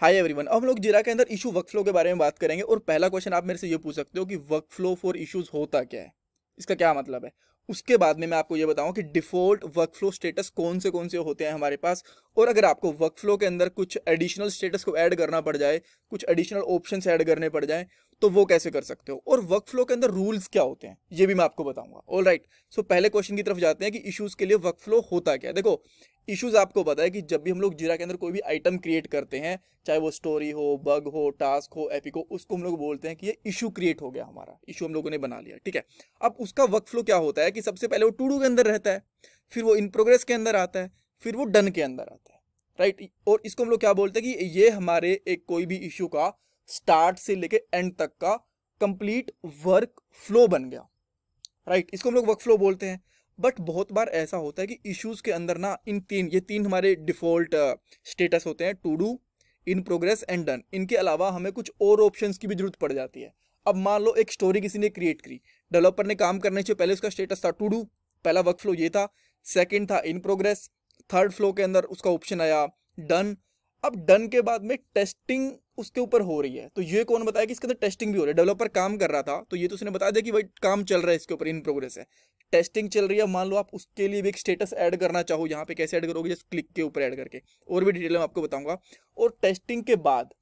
hi everyone अब हम लोग जिरा के अंदर इशू फ्लो के बारे में बात करेंगे और पहला क्वेश्चन आप मेरे से ये पूछ सकते हो कि वर्क फ्लो फॉर इशूज होता क्या है इसका क्या मतलब है उसके बाद में मैं आपको ये बताऊं कि डिफ़ॉल्ट फ्लो स्टेटस कौन से कौन से होते हैं हमारे पास और अगर आपको वर्क फ्लो के अंदर कुछ एडिशनल स्टेटस को ऐड करना पड़ जाए कुछ एडिशनल ऑप्शन ऐड करने पड़ जाए तो वो कैसे कर सकते हो और वर्क फ्लो के अंदर रूल्स क्या होते हैं ये भी मैं आपको बताऊंगा ऑल राइट सो पहले क्वेश्चन की तरफ जाते हैं कि इशूज़ के लिए वर्क फ्लो होता क्या है देखो इशूज़ आपको पता है कि जब भी हम लोग जीरा के अंदर कोई भी आइटम क्रिएट करते हैं चाहे वो स्टोरी हो बग हो टास्क हो एपिक हो उसको हम लोग बोलते हैं कि ये इशू क्रिएट हो गया हमारा इशू हम लोगों ने बना लिया ठीक है अब उसका वर्क फ्लो क्या होता है कि सबसे पहले वो टूडू के अंदर रहता है फिर वो इन प्रोग्रेस के अंदर आता है फिर वो डन के अंदर आता है राइट और इसको हम लोग क्या बोलते हैं कि ये हमारे एक कोई भी इशू का स्टार्ट से लेके एंड तक का कंप्लीट वर्क फ्लो बन गया राइट right, इसको हम लोग वर्क फ्लो बोलते हैं बट बहुत बार ऐसा होता है कि इश्यूज के अंदर ना इन तीन ये तीन हमारे डिफॉल्ट स्टेटस होते हैं to do in progress and done इनके अलावा हमें कुछ और ऑप्शंस की भी जरूरत पड़ जाती है अब मान लो एक स्टोरी किसी ने क्रिएट करी डेवलपर ने काम करने से पहले उसका स्टेटस था टू डू पहला वर्क फ्लो ये था सेकेंड था इन प्रोग्रेस थर्ड फ्लो के अंदर उसका ऑप्शन आया डन अब डन के बाद में टेस्टिंग उसके ऊपर हो रही है तो ये कौन बताया कि इसके अंदर टेस्टिंग भी हो रही है डेवलपर काम कर रहा था तो ये तो उसने बता दिया कि भाई काम चल रहा है इसके ऊपर इन प्रोग्रेस है टेस्टिंग चल रही है मान लो आप उसके लिए भी एक स्टेटस ऐड करना चाहो यहाँ पे कैसे ऐड करोगे जस्ट क्लिक के ऊपर ऐड करके और भी डिटेल में आपको बताऊंगा और टेस्टिंग के बाद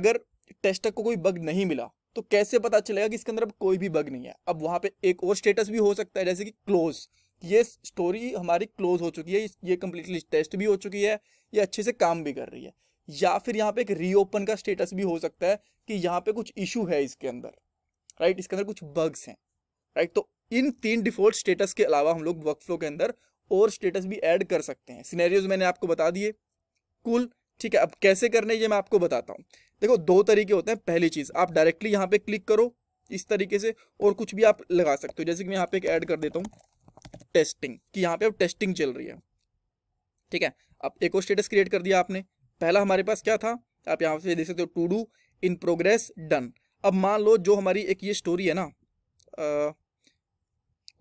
अगर टेस्टर को कोई बग नहीं मिला तो कैसे पता चलेगा कि इसके अंदर अब कोई भी बग नहीं है अब वहाँ पे एक और स्टेटस भी हो सकता है जैसे कि क्लोज ये स्टोरी हमारी क्लोज हो चुकी है ये कम्प्लीटली टेस्ट भी हो चुकी है ये अच्छे से काम भी कर रही है या फिर यहाँ पे एक रीओपन का स्टेटस भी हो सकता है कि यहाँ पे कुछ इशू है इसके अंदर राइट इसके अंदर कुछ बग्स हैं राइट तो इन तीन डिफॉल्ट स्टेटस के अलावा हम लोग वर्क फ्लो के अंदर और स्टेटस भी ऐड कर सकते हैं सीनेरियोज मैंने आपको बता दिए कुल ठीक है अब कैसे करने ये मैं आपको बताता हूँ देखो दो तरीके होते हैं पहली चीज़ आप डायरेक्टली यहाँ पे क्लिक करो इस तरीके से और कुछ भी आप लगा सकते हो जैसे कि मैं यहाँ पे एक ऐड कर देता हूँ टेस्टिंग कि यहाँ पे अब टेस्टिंग चल रही है ठीक है अब एक और स्टेटस क्रिएट कर दिया आपने पहला हमारे पास क्या था आप यहाँ से देख सकते हो to do in progress done अब मान लो जो हमारी एक ये स्टोरी है ना आ,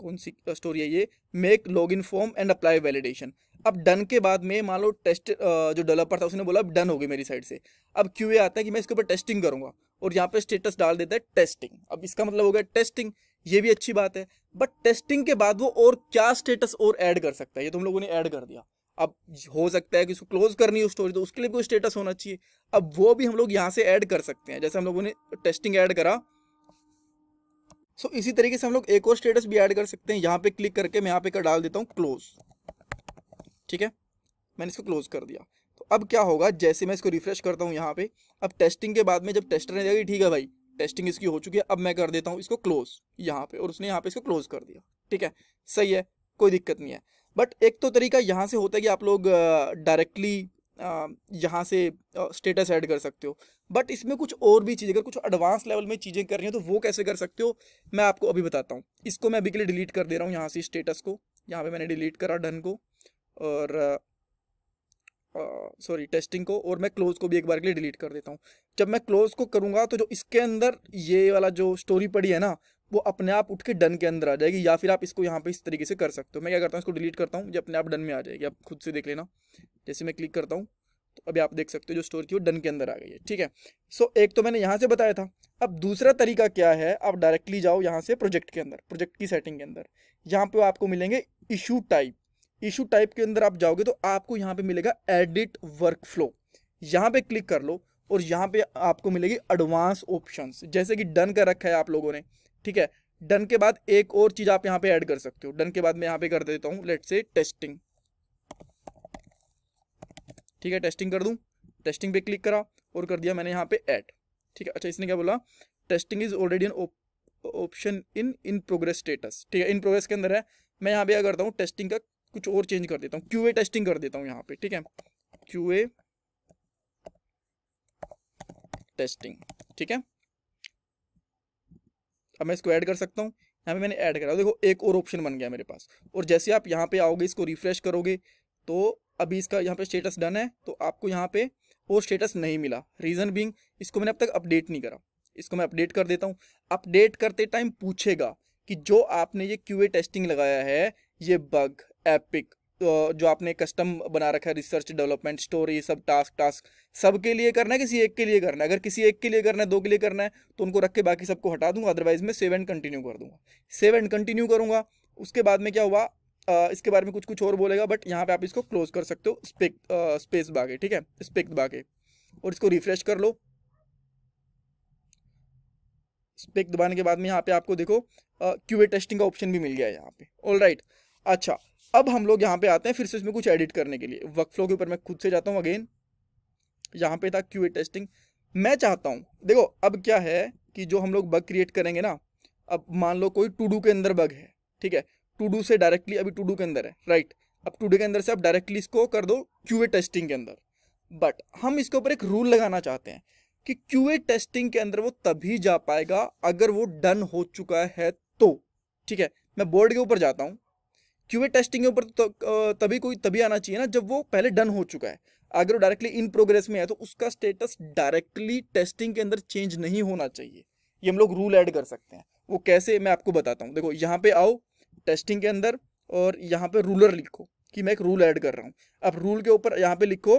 कौन सी स्टोरी है ये make login form and apply validation अब डन के बाद में मान लो टेस्ट जो डेवलपर था उसने बोला अब डन हो गई मेरी साइड से अब क्यों ये आता है कि मैं इसके ऊपर टेस्टिंग करूँगा और यहाँ पे स्टेटस डाल देता है टेस्टिंग अब इसका मतलब हो गया टेस्टिंग ये भी अच्छी बात है बट टेस्टिंग के बाद वो और क्या स्टेटस और ऐड कर सकता है ये तुम तो लोगों ने ऐड कर दिया अब हो सकता है कि उसको क्लोज करनी हो स्टोरी तो उसके लिए भी कोई स्टेटस होना चाहिए अब वो भी हम लोग यहाँ से ऐड कर सकते हैं जैसे हम लोगों ने टेस्टिंग ऐड करा सो इसी तरीके से हम लोग एक और स्टेटस भी ऐड कर सकते हैं यहाँ पे क्लिक करके मैं यहाँ पे कर डाल देता हूँ क्लोज ठीक है मैंने इसको क्लोज कर दिया तो अब क्या होगा जैसे मैं इसको रिफ्रेश करता हूँ यहाँ पे अब टेस्टिंग के बाद में जब टेस्टर ने देखा ठीक है भाई टेस्टिंग इसकी हो चुकी है अब मैं कर देता हूँ इसको क्लोज यहाँ पे और उसने यहाँ पे इसको क्लोज कर दिया ठीक है सही है कोई दिक्कत नहीं है बट एक तो तरीका यहाँ से होता है कि आप लोग डायरेक्टली यहाँ से स्टेटस ऐड कर सकते हो बट इसमें कुछ और भी चीज़ अगर कुछ एडवांस लेवल में चीज़ें कर रही हैं तो वो कैसे कर सकते हो मैं आपको अभी बताता हूँ इसको मैं अभी के लिए डिलीट कर दे रहा हूँ यहाँ से स्टेटस को यहाँ पे मैंने डिलीट करा डन को और सॉरी टेस्टिंग को और मैं क्लोज को भी एक बार के लिए डिलीट कर देता हूँ जब मैं क्लोज को करूँगा तो जो इसके अंदर ये वाला जो स्टोरी पड़ी है ना वो अपने आप उठ के डन के अंदर आ जाएगी या फिर आप इसको यहाँ पे इस तरीके से कर सकते हो मैं क्या करता हूँ इसको डिलीट करता हूँ जो अपने आप डन में आ जाएगी आप खुद से देख लेना जैसे मैं क्लिक करता हूँ तो अभी आप देख सकते हो जो स्टोर की वो डन के अंदर आ गई है ठीक है सो एक तो मैंने यहाँ से बताया था अब दूसरा तरीका क्या है आप डायरेक्टली जाओ यहाँ से प्रोजेक्ट के अंदर प्रोजेक्ट की सेटिंग के अंदर यहाँ पे आपको मिलेंगे इशू टाइप इशू टाइप के अंदर आप जाओगे तो आपको यहाँ पे मिलेगा एडिट वर्क फ्लो यहाँ पे क्लिक कर लो और यहाँ पे आपको मिलेगी एडवांस ऑप्शन जैसे कि डन कर रखा है आप लोगों ने ठीक है डन के बाद एक और चीज आप यहां पे ऐड कर सकते हो डन के बाद मैं यहां पे कर देता हूं लेट से टेस्टिंग ठीक है टेस्टिंग कर दूं टेस्टिंग पे क्लिक करा और कर दिया मैंने यहां पे ऐड ठीक है अच्छा इसने क्या बोला testing is already an option in in progress status ठीक है इन प्रोग्रेस के अंदर है मैं यहाँ पे क्या करता हूँ टेस्टिंग का कुछ और चेंज कर देता हूँ क्यू टेस्टिंग कर देता हूँ यहाँ पे ठीक है क्यू टेस्टिंग ठीक है अब मैं इसको ऐड कर सकता हूँ यहाँ पे मैंने ऐड करा देखो एक और ऑप्शन बन गया मेरे पास और जैसे आप यहाँ पे आओगे इसको रिफ्रेश करोगे तो अभी इसका यहाँ पे स्टेटस डन है तो आपको यहाँ पे और स्टेटस नहीं मिला रीज़न बींग इसको मैंने अब तक अपडेट नहीं करा इसको मैं अपडेट कर देता हूँ अपडेट करते टाइम पूछेगा कि जो आपने ये क्यू टेस्टिंग लगाया है ये बग एपिक जो आपने कस्टम बना रखा है research development story subtask task सब के लिए करना है किसी एक के लिए करना है अगर किसी एक के लिए करना है दो के लिए करना है तो उनको रख के बाकी सबको हटा दूंगा अदरवाइज मैं सेव एंड कंटिन्यू कर दूंगा सेव एंड कंटिन्यू करूंगा उसके बाद में क्या हुआ इसके बारे में कुछ कुछ और बोलेगा बट यहाँ पे आप इसको क्लोज कर सकते हो स्पेक स्पेस बागे ठीक है स्पेक बागे और इसको रिफ्रेश कर लो स्पेक दबाने के बाद में यहाँ पे आपको देखो क्यूए टेस्टिंग का ऑप्शन भी मिल गया है यहाँ पे ऑल राइट अच्छा अब हम लोग यहाँ पे आते हैं फिर से इसमें कुछ एडिट करने के लिए वर्क फ्लो के ऊपर मैं खुद से जाता हूँ अगेन यहाँ पे था क्यू टेस्टिंग मैं चाहता हूँ देखो अब क्या है कि जो हम लोग बग क्रिएट करेंगे ना अब मान लो कोई टू डू के अंदर बग है ठीक है टू डू से डायरेक्टली अभी टू डू के अंदर है राइट अब टू डू के अंदर से आप डायरेक्टली इसको कर दो क्यू टेस्टिंग के अंदर बट हम इसके ऊपर एक रूल लगाना चाहते हैं कि क्यू टेस्टिंग के अंदर वो तभी जा पाएगा अगर वो डन हो चुका है तो ठीक है मैं बोर्ड के ऊपर जाता हूँ क्यूए टेस्टिंग के ऊपर तो, तभी कोई तभी आना चाहिए ना जब वो पहले डन हो चुका है अगर वो डायरेक्टली इन प्रोग्रेस में है तो उसका स्टेटस डायरेक्टली टेस्टिंग के अंदर चेंज नहीं होना चाहिए ये हम लोग रूल ऐड कर सकते हैं वो कैसे मैं आपको बताता हूँ देखो यहाँ पे आओ टेस्टिंग के अंदर और यहाँ पे रूलर लिखो कि मैं एक रूल ऐड कर रहा हूँ अब रूल के ऊपर यहाँ पे लिखो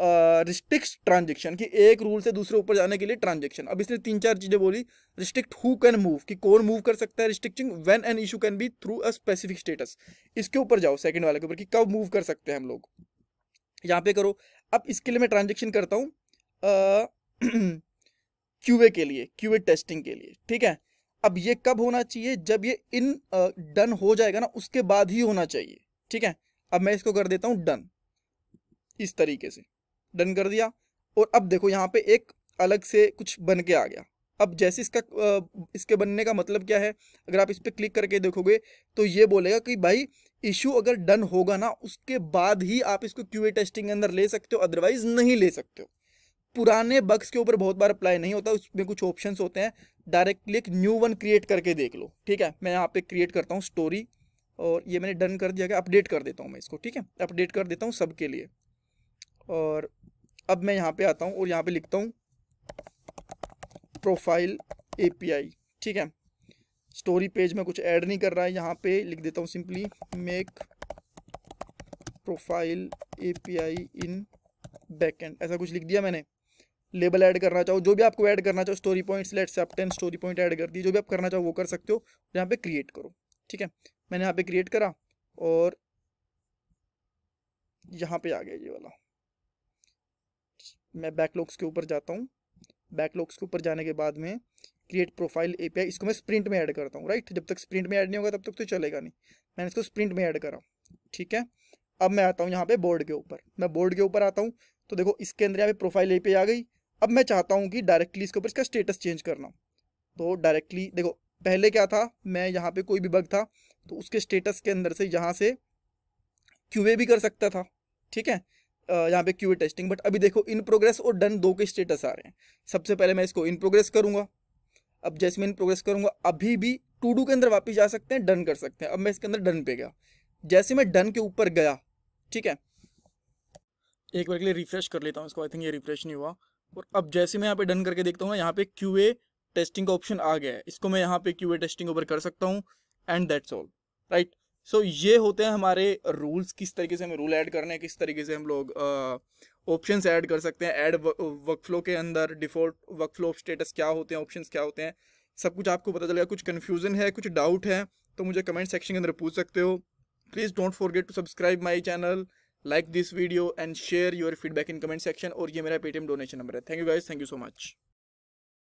रिस्ट्रिक्ट ट्रांजेक्शन कि एक रूल से दूसरे ऊपर जाने के लिए ट्रांजेक्शन अब इसने तीन चार चीज़ें बोली रिस्ट्रिक्ट हु कैन मूव कि कौन मूव कर सकता है restricting when an issue can be through a specific status इसके ऊपर जाओ सेकंड वाले के ऊपर कि कब मूव कर सकते हैं हम लोग यहाँ पे करो अब इसके लिए मैं ट्रांजेक्शन करता हूँ क्यूए के लिए क्यू टेस्टिंग के लिए ठीक है अब ये कब होना चाहिए जब ये इन डन uh, हो जाएगा ना उसके बाद ही होना चाहिए ठीक है अब मैं इसको कर देता हूँ डन इस तरीके से डन कर दिया और अब देखो यहाँ पे एक अलग से कुछ बन के आ गया अब जैसे इसका इसके बनने का मतलब क्या है अगर आप इस पर क्लिक करके देखोगे तो ये बोलेगा कि भाई इशू अगर डन होगा ना उसके बाद ही आप इसको क्यू टेस्टिंग के अंदर ले सकते हो अदरवाइज नहीं ले सकते हो पुराने बग्स के ऊपर बहुत बार अप्लाई नहीं होता उसमें कुछ ऑप्शंस होते हैं डायरेक्टली एक न्यू वन क्रिएट करके देख लो ठीक है मैं यहाँ पे क्रिएट करता हूँ स्टोरी और ये मैंने डन कर दिया गया अपडेट कर देता हूँ मैं इसको ठीक है अपडेट कर देता हूँ सबके लिए और अब मैं यहाँ पे आता हूँ और यहाँ पे लिखता हूँ प्रोफाइल एपीआई ठीक है स्टोरी पेज में कुछ ऐड नहीं कर रहा है यहाँ पे लिख देता हूँ simply make profile API in backend ऐसा कुछ लिख दिया मैंने लेबल ऐड करना चाहो जो भी आपको ऐड करना चाहो स्टोरी पॉइंट्स लेट से आप टेन स्टोरी पॉइंट ऐड कर दिए जो भी आप करना चाहो वो कर सकते हो यहाँ पे क्रिएट करो ठीक है मैंने यहाँ पे क्रिएट करा और यहाँ पे आ गया ये वाला मैं बैकलॉग्स के ऊपर जाता हूँ बैकलॉग्स के ऊपर जाने के बाद में क्रिएट प्रोफाइल एपीआई इसको मैं स्प्रिंट में ऐड करता हूँ राइट जब तक स्प्रिंट में ऐड नहीं होगा तब तक तो चलेगा नहीं मैंने इसको स्प्रिंट में ऐड करा ठीक है अब मैं आता हूँ यहाँ पे बोर्ड के ऊपर मैं बोर्ड के ऊपर आता हूँ तो देखो इसके अंदर यहाँ पे प्रोफाइल ए पे आ गई अब मैं चाहता हूँ कि डायरेक्टली इसके ऊपर इसका स्टेटस चेंज करना तो डायरेक्टली देखो पहले क्या था मैं यहाँ पे कोई भी बग था तो उसके स्टेटस के अंदर से यहाँ से क्यूए भी कर सकता था ठीक है यहाँ पे क्यू टेस्टिंग बट अभी देखो इन प्रोग्रेस और डन दो के स्टेटस आ रहे हैं सबसे पहले मैं इसको इन प्रोग्रेस करूँगा अब जैसे मैं इन प्रोग्रेस करूँगा अभी भी टू डू के अंदर वापस जा सकते हैं डन कर सकते हैं अब मैं इसके अंदर डन पे गया जैसे मैं डन के ऊपर गया ठीक है एक बार के लिए रिफ्रेश कर लेता हूँ इसको आई थिंक ये रिफ्रेश नहीं हुआ और अब जैसे मैं यहाँ पे डन करके देखता हूँ यहाँ पे क्यू टेस्टिंग का ऑप्शन आ गया है इसको मैं यहाँ पे क्यू टेस्टिंग ऊपर कर सकता हूँ and that's all right so so, ये होते हैं हमारे रूल्स किस तरीके से हमें रूल ऐड करने हैं किस तरीके से हम लोग ऑप्शन ऐड कर सकते हैं ऐड वर्क फ्लो के अंदर डिफॉल्ट वर्क फ्लो स्टेटस क्या होते हैं ऑप्शन क्या होते हैं सब कुछ आपको पता चलेगा कुछ कन्फ्यूजन है कुछ डाउट है तो मुझे कमेंट सेक्शन के अंदर पूछ सकते हो please don't forget to subscribe my channel like this video and share your feedback in comment section और ये मेरा पेटीएम डोनेशन नंबर है thank you guys thank you so much